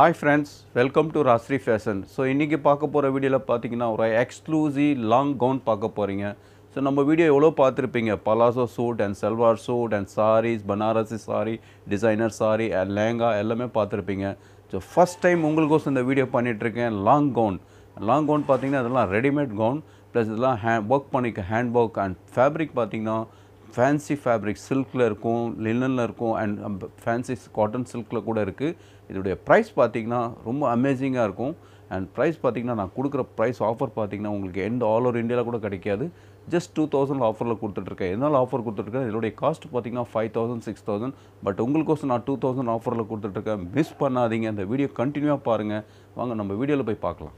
hi friends welcome to Rasri fashion so இன்றைக்கி பார்க்க போகிற வீடியோவில் பார்த்தீங்கன்னா ஒரு எக்ஸ்க்ளூசிவ் லாங் கவுன் பார்க்க போகிறீங்க ஸோ நம்ம வீடியோ எவ்வளோ பார்த்துருப்பீங்க palazzo suit and salwar suit and saris Banarasi sari designer sari and lehenga எல்லாமே பார்த்துருப்பீங்க ஸோ ஃபஸ்ட் டைம் உங்களுக்கோசம் இந்த வீடியோ பண்ணிகிட்ருக்கேன் லாங் கவுன் லாங் கவுன் பார்த்திங்கன்னா அதெல்லாம் ரெடிமேட் கவுன் ப்ளஸ் இதெல்லாம் ஹே ஒர்க் பண்ணிக்க ஹேண்ட் ஒர்க் அண்ட் ஃபேப்ரிக் பார்த்திங்கன்னா ஃபேன்சி ஃபேப்ரிக் சில்கில் இருக்கும் லினனில் இருக்கும் அண்ட் ஃபேன்சி காட்டன் சில்கில் கூட இருக்குது இதோடைய ப்ரைஸ் பார்த்திங்கன்னா ரொம்ப அமேசிங்காக இருக்கும் அண்ட் ப்ரைஸ் பார்த்திங்கன்னா நான் கொடுக்குற ப்ரைஸ் ஆஃபர் பார்த்திங்கன்னா உங்களுக்கு எந்த ஆல் ஓவர் இந்தியாவில் கூட கிடைக்காது ஜஸ்ட் டூ தௌசண்ட் ஆஃபரில் கொடுத்துட்ருக்கேன் என்னால் ஆஃபர் கொடுத்துட்ருக்கேன் இதோடைய காஸ்ட் பார்த்திங்கன்னா five thousand six thousand but உங்களுக்கோசம் நான் டூ தௌசண்ட் ஆஃபரில் கொடுத்துட்ருக்கேன் மிஸ் பண்ணாதீங்க அந்த வீடியோ கண்டினியூவாக பாருங்கள் வாங்க நம்ம வீடியோவில் போய் பார்க்கலாம்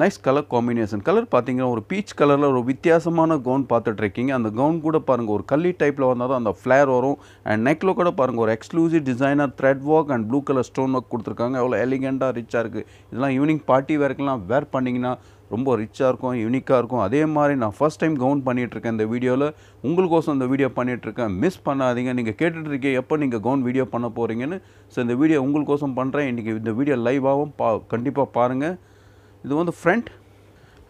நைஸ் கலர் காம்பினேஷன் கலர் பார்த்தீங்கன்னா ஒரு பீச் கலரில் ஒரு வித்தியாசமான கவுன் பார்த்துட்ருக்கீங்க அந்த கவுன் கூட பாருங்கள் ஒரு கள்ளி டைப்பில் வந்தால் தான் அந்த ஃப்ளேர் வரும் அண்ட் நெக்கில் கூட பாருங்கள் ஒரு exclusive designer thread work and blue colour stone work கொடுத்துருக்காங்க எவ்வளோ எலிகெண்ட்டாக ரிச்சாக இருக்குது இதெல்லாம் ஈவினிங் பார்ட்டி வேர்க்கெலாம் வேர் பண்ணிங்கன்னா ரொம்ப ரிச்சாக இருக்கும் யூனிக்காக இருக்கும் அதே மாதிரி நான் ஃபஸ்ட் டைம் கவுன் பண்ணிகிட்ருக்கேன் இந்த வீடியோவில் உங்களுக்கோசம் இந்த வீடியோ பண்ணிகிட்ருக்கேன் மிஸ் பண்ணாதீங்க நீங்கள் கேட்டுட்ருக்கீங்க எப்போ நீங்கள் கவுன் வீடியோ பண்ண போகிறீங்கன்னு ஸோ இந்த வீடியோ உங்களுக்கோசம் பண்ணுறேன் இன்றைக்கி இந்த வீடியோ லைவாகவும் பா கண்டிப்பாக பாருங்கள் இது வந்து front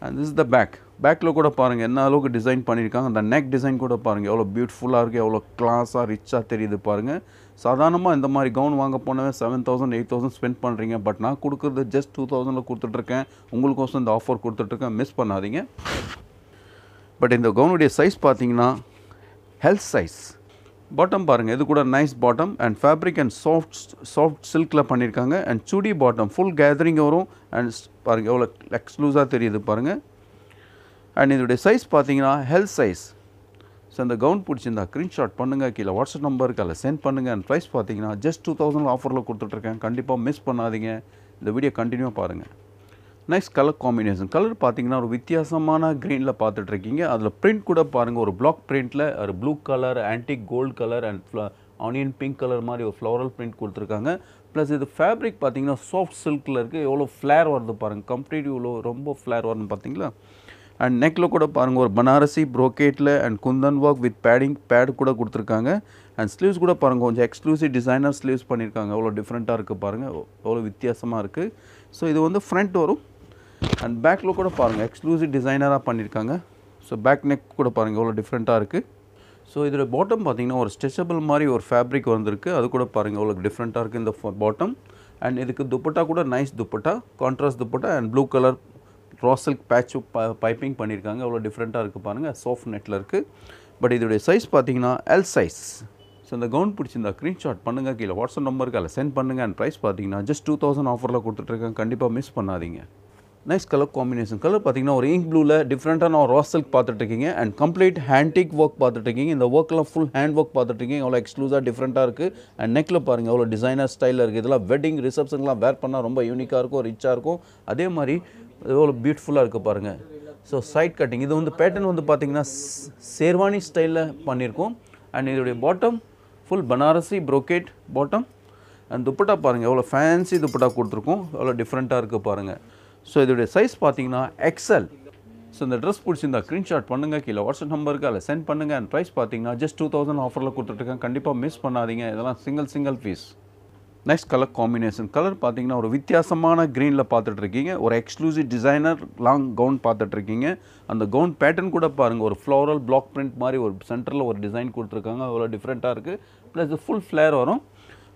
and this the back பேக்கில் கூட பாருங்கள் என்ன அளவுக்கு டிசைன் பண்ணியிருக்காங்க அந்த நெக் டிசைன் கூட பாருங்கள் எவ்வளோ பியூட்டிஃபுல்லாக இருக்குது எவ்வளோ கிளாஸாக ரிச்சாக தெரியுது பாருங்கள் சாதாரணமாக இந்த மாதிரி கவுன் வாங்க போனவே seven thousand eight thousand spend பண்ணுறீங்க பட் நான் கொடுக்குறது ஜஸ்ட் டூ தௌசண்டில் கொடுத்துட்ருக்கேன் உங்களுக்கோசம் இந்த ஆஃபர் கொடுத்துட்ருக்கேன் மிஸ் பண்ணாதீங்க பட் இந்த கவுனுடைய சைஸ் பார்த்தீங்கன்னா ஹெல்த் சைஸ் பாட்டம் பாருங்கள் இது கூட nice bottom and fabric and soft soft சில்கில் பண்ணியிருக்காங்க and chudi bottom full gathering வரும் அண்ட் பாருங்கள் எவ்வளோ லெக்ஸ் லூஸாக தெரியுது பாருங்கள் அண்ட் இதோடைய சைஸ் பார்த்தீங்கன்னா ஹெல்த் சைஸ் ஸோ இந்த கவுன் பிடிச்சிருந்தா ஸ்க்ரீன்ஷாட் பண்ணுங்கள் கீழே வாட்ஸ்அப் நம்பர் அதில் சென்ட் பண்ணுங்கள் அண்ட் ப்ரைஸ் பார்த்தீங்கன்னா ஜஸ்ட் டூ தௌசண்ட் ஆஃபரில் கொடுத்துட்ருக்கேன் கண்டிப்பாக மிஸ் பண்ணாதீங்க இந்த வீடியோ கண்டினியூவாக பாருங்கள் நெக்ஸ்ட் கலர் காம்பினேஷன் கலர் பார்த்தீங்கன்னா ஒரு வித்தியாசமான க்ரீனில் பார்த்துட்ருக்கீங்க அதில் பிரிண்ட் கூட பாருங்கள் ஒரு பிளாக் பிரிண்ட்டில் ஒரு blue colour antique gold colour and onion pink colour மாதிரி ஒரு ஃப்ளோரல் பிரிண்ட் கொடுத்துருக்காங்க ப்ளஸ் இது ஃபேப்ரிக் பார்த்திங்கன்னா சாஃப்ட் சில்கில் இருக்குது எவ்வளோ ஃப்ளேர் வருது பாருங்கள் கம்ப்ளீட் இவ்வளோ ரொம்ப ஃப்ளேர் வரும்னு பார்த்தீங்களா அண்ட் நெக்கில் கூட பாருங்கள் ஒரு பனாரசி ப்ரோக்கேட்டில் and kundan work with padding pad கூட கொடுத்துருக்காங்க அண்ட் ஸ்லீவ்ஸ் கூட பாருங்கள் கொஞ்சம் எக்ஸ்க்ளூசிவ் டிசைனர் ஸ்லீவ்ஸ் பண்ணியிருக்காங்க எவ்வளோ டிஃப்ரெண்ட்டாக இருக்குது பாருங்கள் எவ்வளோ வித்தியாசமாக இருக்குது ஸோ இது வந்து ஃப்ரண்ட் வரும் அண்ட் பேக்கில் கூட பாருங்கள் எக்ஸ்க்ளூசிவ் டிசைனராக பண்ணியிருக்காங்க ஸோ பேக் நெக் கூட பாருங்கள் எவ்வளோ டிஃப்ரெண்ட்டாக இருக்குது ஸோ இதில் பாட்டம் பார்த்திங்கன்னா ஒரு ஸ்ட்ரெச்சபிள் மாதிரி ஒரு ஃபேப்ரிக் வந்திருக்கு அது கூட பாருங்கள் உங்களுக்கு டிஃப்ரெண்ட்டாக இருக்குது இந்த பாட்டம் அண்ட் இதுக்கு துப்பட்டா கூட nice dupatta contrast dupatta and blue colour ராசல் பேட்ச் பைப்பிங் பண்ணியிருக்காங்க அவ்வளோ டிஃப்ரெண்ட்டாக இருக்குது பாருங்கள் சாஃப்ட் நெட்டில் இருக்குது பட் இதோடைய சைஸ் பார்த்தீங்கன்னா எல் சைஸ் ஸோ இந்த கவுன் பிடிச்சிருந்தா ஸ்க்ரீன்ஷாட் பண்ணுங்கள் கீழே வாட்ஸ்அப் நம்பருக்கு அதில் சென்ட் பண்ணுங்கள் அண்ட் ப்ரைஸ் பார்த்தீங்கன்னா ஜஸ்ட் டூ தௌசண்ட் ஆஃபரில் கொடுத்துட்ருக்கேன் கண்டிப்பாக மிஸ் பண்ணாதீங்க நைஸ் கலர் காம்பினேஷன் கலர் பார்த்தீங்கன்னா ஒரு இங்க் ப்ளூவில் டிஃப்ரெண்ட்டாக நான் ராஸ் சில்க் பார்த்துட்ருக்கீங்க அண்ட் கம்ப்ளீட் ஹேண்டிக் ஒர்க் பார்த்துட்ருக்கீங்க இந்த ஒர்க்கெலாம் ஃபுல் ஹேண்ட் ஒர்க் பார்த்துட்ருக்கீங்க அவ்வளோ எக்ஸ்க்ளூஸாக டிஃப்ரெண்ட்டாக இருக்குது அண்ட் நெக்கில் பாருங்கள் அவ்வளோ டிசைனர் ஸ்டைலில் இருக்குது இதெல்லாம் வெட்டிங் ரிசப்ஷன்லாம் வேர் பண்ணால் ரொம்ப யூனிக்காக இருக்கும் ரிச்சாக இருக்கும் அதே மாதிரி எவ்வளோ பியூட்டிஃபுல்லாக இருக்குது பாருங்கள் ஸோ சைட் கட்டிங் இது வந்து பேட்டர்ன் வந்து பார்த்தீங்கன்னா சேர்வானி ஸ்டைலில் பண்ணியிருக்கோம் அண்ட் இதோடைய bottom full Banarasi brocade bottom and dupatta பாருங்கள் எவ்வளோ ஃபேன்சி துப்பட்டா கொடுத்துருக்கோம் எவ்வளோ டிஃப்ரெண்ட்டாக இருக்குது பாருங்கள் ஸோ இதோடைய சைஸ் பார்த்தீங்கன்னா எக்ஸல் ஸோ இந்த ட்ரெஸ் பிடிச்சிருந்தா ஸ்க்ரீன்ஷாட் பண்ணுங்கள் கீழே வாட்ஸ்அப் நம்பருக்கு அதில் சென்ட் பண்ணுங்கள் அண்ட் ப்ரைஸ் பார்த்தீங்கன்னா ஜஸ்ட் டூ தௌசண்ட் ஆஃபரில் கொடுத்துட்ருக்கேன் கண்டிப்பாக மிஸ் பண்ணாதீங்க இதெல்லாம் single single piece next colour combination colour பார்த்தீங்கன்னா ஒரு வித்தியாசமான க்ரீனில் பார்த்துட்ருக்கீங்க ஒரு எக்ஸ்க்ளூசிவ் டிசைனர் லாங் கவுன் பார்த்துட்ருக்கீங்க அந்த கவுன் பேட்டர்ன் கூட பாருங்கள் ஒரு ஃப்ளோரல் பிளாக் பிரிண்ட் மாதிரி ஒரு சென்டரில் ஒரு டிசைன் கொடுத்துருக்காங்க அவ்வளோ டிஃப்ரெண்ட்டாக இருக்குது ப்ளஸ் ஃபுல் ஃப்ளேர் வரும்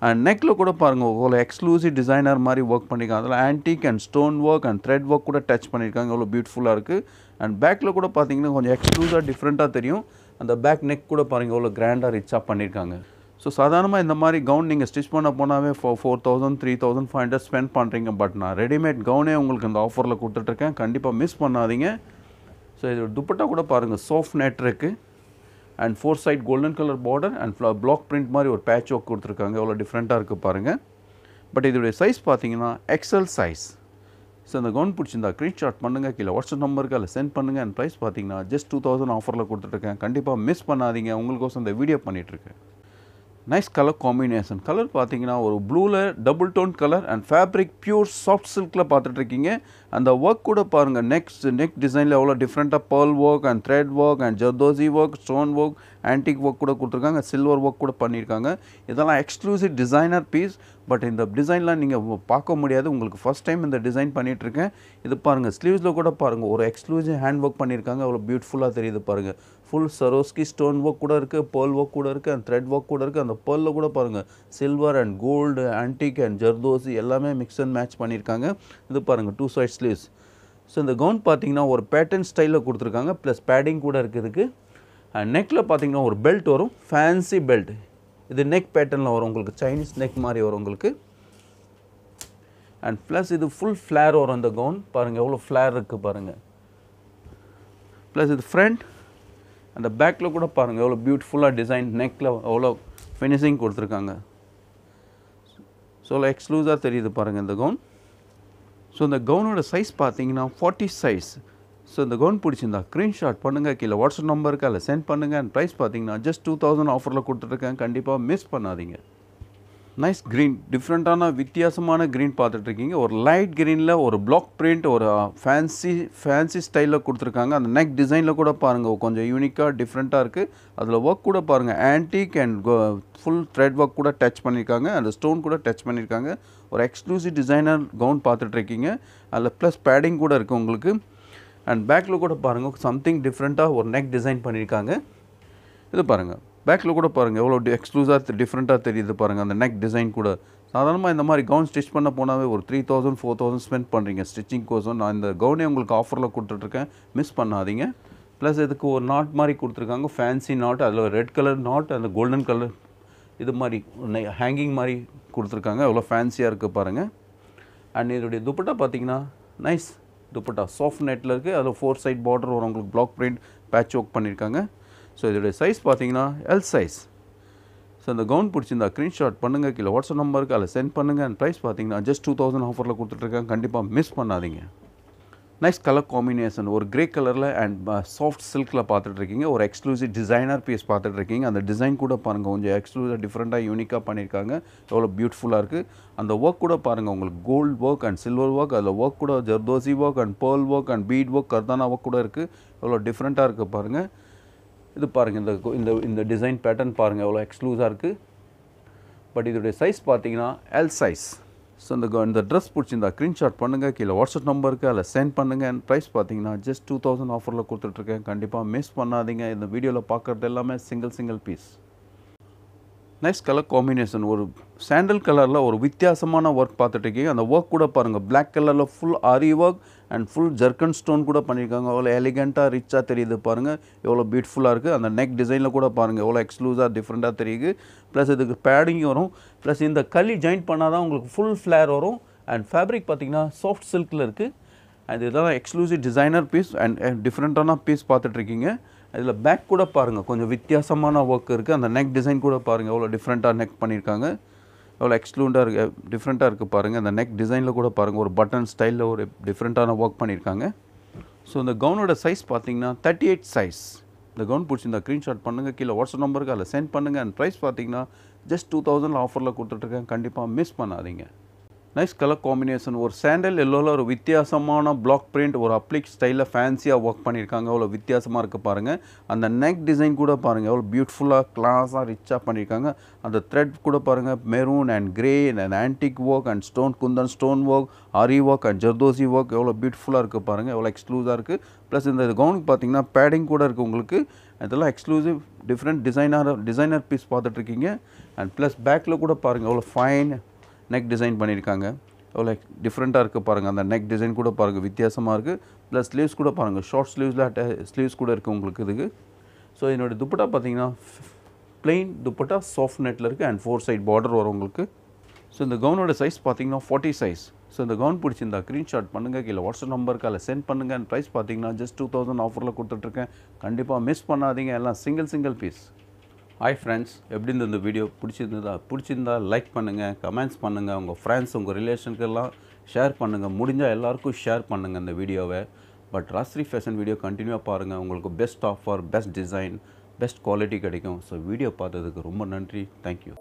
அண்ட் நெக்கில் கூட பாருங்கள் இவ்வளோ எக்ஸ்க்ளூசிவ் டிசைனர் மாதிரி ஒர்க் பண்ணியிருக்காங்க அதில் antique and stone work and thread work கூட டச் பண்ணியிருக்காங்க எவ்வளோ பியூட்டிஃபுல்லாக இருக்குது அண்ட் பேக்கில் கூட பார்த்தீங்கன்னா கொஞ்சம் எக்ஸ்க்ளூசிவாக டிஃப்ரெண்ட்டாக தெரியும் அந்த பேக் நெக் கூட பாருங்கள் எவ்வளோ கிராண்டாக ரிச்சாக பண்ணியிருக்காங்க ஸோ சாதாரணமாக இந்த மாதிரி கவுன் நீங்கள் ஸ்டிச் பண்ண போனாவே ஃபோ four thousand three thousand five hundred spend பண்ணுறீங்க பட் நான் ரெடிமேட் கவுனே உங்களுக்கு இந்த ஆஃபரில் கொடுத்துட்ருக்கேன் கண்டிப்பாக மிஸ் பண்ணாதீங்க ஸோ இது துப்பட்டா கூட பாருங்கள் சோஃப் நெட் இருக்குது and four side golden colour border and ஃப்ளா பிளாக் பிரிண்ட் மாதிரி ஒரு பேட்ச் ஒர்க் கொடுத்துருக்காங்க எவ்வளோ டிஃப்ரெண்ட்டாக இருக்குது பாருங்கள் பட் இதோடைய சைஸ் பார்த்தீங்கன்னா எக்ஸல் சைஸ் ஸோ அந்த கவுன் பிடிச்சிருந்தா க்ரீன் ஷாட் பண்ணுங்கள் கீழே வாட்ஸ்அப் நம்பருக்கு அதில் சென்ட் பண்ணுங்கள் அண்ட் ப்ரைஸ் பார்த்தீங்கன்னா ஜஸ்ட் டூ தௌசண்ட் ஆஃபரில் கொடுத்துட்ருக்கேன் கண்டிப்பாக மிஸ் பண்ணாதீங்க உங்களுக்கோசம் இந்த வீடியோ பண்ணிகிட்ருக்கேன் நைஸ் கலர் காம்பினேஷன் கலர் பார்த்தீங்கன்னா ஒரு ப்ளூவில் double tone colour and fabric pure soft சில்கில் பார்த்துட்ருக்கீங்க அந்த ஒர்க் கூட பாருங்கள் நெக்ஸ்ட் நெக் டிசைனில் எவ்வளோ டிஃப்ரெண்ட்டாக pearl work and thread work and zardozi work stone work antique work கூட கொடுத்துருக்காங்க சில்வர் ஒர்க் கூட பண்ணியிருக்காங்க இதெல்லாம் எக்ஸ்க்ளூசிவ் டிசைனர் பீஸ் பட் இந்த டிசைன்லாம் நீங்கள் பார்க்க முடியாது உங்களுக்கு ஃபஸ்ட் டைம் இந்த டிசைன் பண்ணிகிட்ருக்கேன் இது பாருங்கள் ஸ்லீவ்ஸில் கூட பாருங்கள் ஒரு எக்ஸ்க்ளூசிவ் ஹேண்ட் ஒர்க் பண்ணியிருக்காங்க அவ்வளோ பியூட்டிஃபுல்லாக தெரியுது பாருங்கள் ஃபுல் சரோஸ்கி ஸ்டோன் ஒர்க் கூட இருக்குது பேர்ல் ஒர்க் கூட இருக்குது அண்ட் த்ரெட் ஒர்க் கூட இருக்குது அந்த பேர்லில் கூட பாருங்கள் silver and gold antique and zardozi எல்லாமே மிக்ஸ் அண்ட் மேட்ச் பண்ணியிருக்காங்க இது பாருங்கள் டூ சைட் ஸ்லீவ்ஸ் ஸோ இந்த கவுன் பார்த்தீங்கன்னா ஒரு பேட்டர்ன் ஸ்டைலில் கொடுத்துருக்காங்க ப்ளஸ் பேடிங் கூட இருக்குதுக்கு அண்ட் நெக்கில் பார்த்தீங்கன்னா ஒரு பெல்ட் வரும் ஃபேன்சி பெல்ட் இது நெக் பேட்டர்னில் வரும் உங்களுக்கு சைனீஸ் நெக் மாதிரி வரும் உங்களுக்கு அண்ட் ப்ளஸ் இது ஃபுல் ஃப்ளேர் வரும் அந்த கவுன் பாருங்கள் எவ்வளோ ஃப்ளேர் இருக்குது பாருங்கள் ப்ளஸ் இது ஃப்ரண்ட் அந்த பேக்கில் கூட பாருங்கள் எவ்வளோ பியூட்டிஃபுல்லாக டிசைன் நெக்கில் எவ்வளோ ஃபினிஷிங் கொடுத்துருக்காங்க ஸோ எக்ஸ்க்ளூஸாக தெரியுது பாருங்கள் இந்த கவுன் ஸோ இந்த கவுனோட சைஸ் பார்த்தீங்கன்னா ஃபார்ட்டி சைஸ் ஸோ இந்த கவுன் பிடிச்சிருந்தா ஸ்க்ரீன்ஷாட் பண்ணுங்கள் கீழே வாட்ஸ்அப் நம்பருக்கு அதில் சென்ட் பண்ணுங்கள் அண்ட் ப்ரைஸ் பார்த்தீங்கன்னா ஜஸ்ட் டூ தௌசண்ட் ஆஃபரில் கொடுத்துருக்கேன் கண்டிப்பாக மிஸ் பண்ணாதீங்க நைஸ் க்ரீன் டிஃப்ரெண்ட்டான வித்தியாசமான க்ரீன் பார்த்துட்ருக்கீங்க ஒரு லைட் க்ரீனில் ஒரு பிளாக் பிரிண்ட் ஒரு ஃபேன்சி ஃபேன்சி ஸ்டைலில் கொடுத்துருக்காங்க அந்த நெக் டிசைனில் கூட பாருங்கள் கொஞ்சம் யூனிக்காக டிஃப்ரெண்ட்டாக இருக்குது அதில் ஒர்க் கூட பாருங்கள் antique and full thread work கூட டச் பண்ணியிருக்காங்க அந்த ஸ்டோன் கூட டச் பண்ணியிருக்காங்க ஒரு எக்ஸ்க்ளூசிவ் டிசைனர் கவுன் பார்த்துட்ருக்கீங்க அதில் ப்ளஸ் பேடிங் கூட இருக்குது உங்களுக்கு அண்ட் பேக்கில் கூட பாருங்கள் சம்திங் டிஃப்ரெண்ட்டாக ஒரு நெக் டிசைன் பண்ணியிருக்காங்க இது பாருங்கள் பேக்கில் கூட பாருங்கள் எவ்வளோ எக்ஸ்க்ளூஸாக டிஃப்ரெண்ட்டாக தெரியுது பாருங்கள் அந்த நெக் டிசைன் கூட சாதாரணமாக இந்த மாதிரி கவுன் ஸ்டிச் பண்ண போனாவே ஒரு three thousand four thousand spend பண்ணுறீங்க ஸ்டிச்சிங் கோசம் நான் இந்த கவுனே உங்களுக்கு ஆஃபரில் கொடுத்துட்ருக்கேன் மிஸ் பண்ணாதீங்க ப்ளஸ் இதுக்கு ஒரு நாட் மாதிரி கொடுத்துருக்காங்க ஃபேன்சி நாட் அதில் ரெட் கலர் நாட் அந்த கோல்டன் கலர் இது மாதிரி ஹேங்கிங் மாதிரி கொடுத்துருக்காங்க எவ்வளோ ஃபேன்சியாக இருக்குது பாருங்கள் அண்ட் இதோடைய துப்பட்டா பார்த்தீங்கன்னா நைஸ் துப்பட்டா சாஃப்ட் நெட்டில் இருக்குது அதில் ஃபோர் சைட் பார்டர் வரும் உங்களுக்கு பிளாக் பிரிண்ட் பேட்ச் ஒர்க் பண்ணியிருக்காங்க ஸோ இதோடைய சைஸ் பார்த்தீங்கன்னா எல் சைஸ் ஸோ அந்த கவுன் பிடிச்சிருந்தா ஸ்க்ரீன்ஷாட் பண்ணுங்கள் கீழே வாட்ஸ்அப் நம்பருக்கு அதில் சென்ட் பண்ணுங்கள் அண்ட் ப்ரைஸ் பார்த்தீங்கன்னா ஜஸ்ட் டூ தௌசண்ட் ஆஃபரில் கொடுத்துட்ருக்கேன் கண்டிப்பாக மிஸ் பண்ணாதீங்க நெக்ஸ்ட் கலர் காம்பினேஷன் ஒரு கிரே கலரில் அண்ட் சாஃப்ட் சில்கில் பார்த்துட்ருக்கீங்க ஒரு எக்ஸ்க்ளூசிவ் டிசைனர் பீஸ் பார்த்துட்ருக்கீங்க அந்த டிசைன் கூட பாருங்கள் கொஞ்சம் எக்ஸ்க்ளூசிவ் டிஃப்ரெண்ட்டாக யூனிக்காக பண்ணியிருக்காங்க எவ்வளோ பியூட்டிஃபுல்லாக இருக்குது அந்த ஒர்க் கூட பாருங்கள் உங்களுக்கு gold work and silver work அதில் ஒர்க் கூட zardozi work and pearl work and bead work கர்தானா ஒர்க் கூட இருக்குது எவ்வளோ டிஃப்ரெண்ட்டாக இருக்குது பாருங்கள் இது பாருங்கள் இந்த இந்த இந்த டிசைன் பேட்டர்ன் பாருங்கள் எவ்வளோ எக்ஸ்க்ளூஸாக இருக்குது பட் இதோடைய சைஸ் பார்த்தீங்கன்னா எல் சைஸ் ஸோ இந்த இந்த ட்ரெஸ் பிடிச்சிருந்தா ஸ்க்ரீன்ஷாட் பண்ணுங்கள் கீழே வாட்ஸ்அப் நம்பருக்கு அதில் சென்ட் பண்ணுங்கள் அண்ட் ப்ரைஸ் பார்த்தீங்கன்னா ஜஸ்ட் டூ தௌசண்ட் ஆஃபரில் கொடுத்துட்ருக்கேன் கண்டிப்பாக மிஸ் பண்ணாதீங்க இந்த வீடியோவில் பார்க்குறது எல்லாமே single single piece nice colour combination ஒரு சாண்டல் கலரில் ஒரு வித்தியாசமான ஒர்க் பார்த்துட்ருக்கீங்க அந்த ஒர்க் கூட பாருங்கள் பிளாக் கலரில் full aari work and full ஜர்க்கன் ஸ்டோன் கூட பண்ணியிருக்காங்க அவ்வளோ எலிகெண்ட்டாக ரிச்சாக தெரியுது பாருங்கள் எவ்வளோ பியூட்டிஃபுல்லாக இருக்குது அந்த நெக் டிசைனில் கூட பாருங்கள் எவ்வளோ எக்ஸ்க்ளூஸாக டிஃப்ரெண்ட்டாக தெரியுது ப்ளஸ் இதுக்கு பேடிங் வரும் ப்ளஸ் இந்த களி ஜாயின் பண்ணால் தான் உங்களுக்கு ஃபுல் ஃப்ளேர் வரும் அண்ட் ஃபேப்ரிக் பார்த்திங்கன்னா சாஃப்ட் சில்கில் இருக்குது அண்ட் இதெல்லாம் எக்ஸ்க்ளூசிவ் டிசைனர் பீஸ் அண்ட் டிஃப்ரெண்ட்டான பீஸ் பார்த்துட்ருக்கீங்க இதில் பேக் கூட பாருங்கள் கொஞ்சம் வித்தியாசமான ஒர்க் இருக்குது அந்த நெக் டிசைன் கூட பாருங்கள் எவ்வளோ டிஃப்ரெண்ட்டாக நெக் பண்ணியிருக்காங்க எவ்வளோ எக்ஸ்க்ளூண்டாக இருக்குது டிஃப்ரெண்ட்டாக இருக்குது பாருங்கள் அந்த நெக் டிசைனில் கூட பாருங்கள் ஒரு பட்டன் ஸ்டைலில் ஒரு டிஃப்ரெண்ட்டான ஒர்க் பண்ணியிருக்காங்க ஸோ இந்த கவுனோட சைஸ் பார்த்தீங்கன்னா தேர்ட்டி எயிட் சைஸ் இந்த கவுன் பிடிச்சிருந்தா ஸ்க்ரீன்ஷாட் பண்ணுங்கள் கீழே வாட்ஸ்அப் நம்பருக்கு அதில் சென்ட் பண்ணுங்கள் அண்ட் ப்ரைஸ் பார்த்தீங்கன்னா ஜஸ்ட் டூ தௌசண்ட் ஆஃபரில் கொடுத்துட்ருக்கேன் கண்டிப்பாக மிஸ் பண்ணாதீங்க நைஸ் கலர் காம்பினேஷன் ஒரு சாண்டல் எல்லோவில் ஒரு வித்தியாசமான பிளாக் பிரிண்ட் ஒரு அப்ளிக் ஸ்டைலில் ஃபேன்சியாக ஒர்க் பண்ணியிருக்காங்க அவ்வளோ வித்தியாசமாக இருக்குது பாருங்கள் அந்த நெக் டிசைன் கூட பாருங்கள் எவ்வளோ பியூட்டிஃபுல்லாக கிளாஸாக ரிச்சாக பண்ணியிருக்காங்க அந்த த்ரெட் கூட பாருங்கள் maroon and grey and antique work and stone kundan stone work aari work and zardozi work எவ்வளோ பியூட்டிஃபுல்லாக இருக்குது பாருங்கள் எவ்வளோ எக்ஸ்க்ளூஸாக இருக்குது ப்ளஸ் இந்த கவுனுக்கு பார்த்தீங்கன்னா பேடிங் கூட இருக்குது உங்களுக்கு இதெல்லாம் exclusive different designer designer piece பார்த்துட்ருக்கீங்க அண்ட் ப்ளஸ் பேக்கில் கூட பாருங்கள் எவ்வளோ ஃபைன் நெக் டிசைன் பண்ணியிருக்காங்க லைக் oh, டிஃப்ரெண்ட்டாக இருக்குது பாருங்கள் அந்த நெக் டிசைன் கூட பாருங்கள் வித்தியாசமாக இருக்குது ப்ளஸ் ஸ்லீவ்ஸ் கூட பாருங்கள் ஷார்ட் ஸ்லீவ்ஸில் அட்ட ஸ்லீவ்ஸ் கூட இருக்குது உங்களுக்கு இதுக்கு ஸோ என்னோடய துப்பட்டா பார்த்தீங்கன்னா ப்ளைன் துப்பட்டா சாஃப்ட் நெட்டில் இருக்குது அண்ட் ஃபோர் சைட் பார்டர் வரும் உங்களுக்கு ஸோ இந்த கவுனோட சைஸ் பார்த்தீங்கன்னா ஃபார்ட்டி சைஸ் ஸோ இந்த கவுன் பிடிச்சிருந்தா ஸ்க்ரீன்ஷாட் பண்ணுங்கள் கீழே வாட்ஸ்அப் நம்பருக்கு அதில் சென்ட் பண்ணுங்கள் அண்ட் ப்ரைஸ் பார்த்தீங்கன்னா ஜஸ்ட் டூ தௌசண்ட் ஆஃபரில் கொடுத்துட்ருக்கேன் கண்டிப்பாக மிஸ் பண்ணாதீங்க எல்லாம் single single piece hi friends எப்படி இருந்த இந்த வீடியோ பிடிச்சிருந்ததா பிடிச்சிருந்தா லைக் பண்ணுங்கள் கமெண்ட்ஸ் பண்ணுங்கள் உங்கள் ஃப்ரெண்ட்ஸ் உங்கள் ரிலேஷனுக்கெல்லாம் ஷேர் பண்ணுங்கள் முடிஞ்சால் எல்லாருக்கும் ஷேர் பண்ணுங்கள் இந்த வீடியோவை பட் ராஸ்ரி ஃபேஷன் வீடியோ கண்டினியூவாக பாருங்கள் உங்களுக்கு best offer best design best quality கிடைக்கும் ஸோ வீடியோ பார்த்ததுக்கு ரொம்ப நன்றி தேங்க்யூ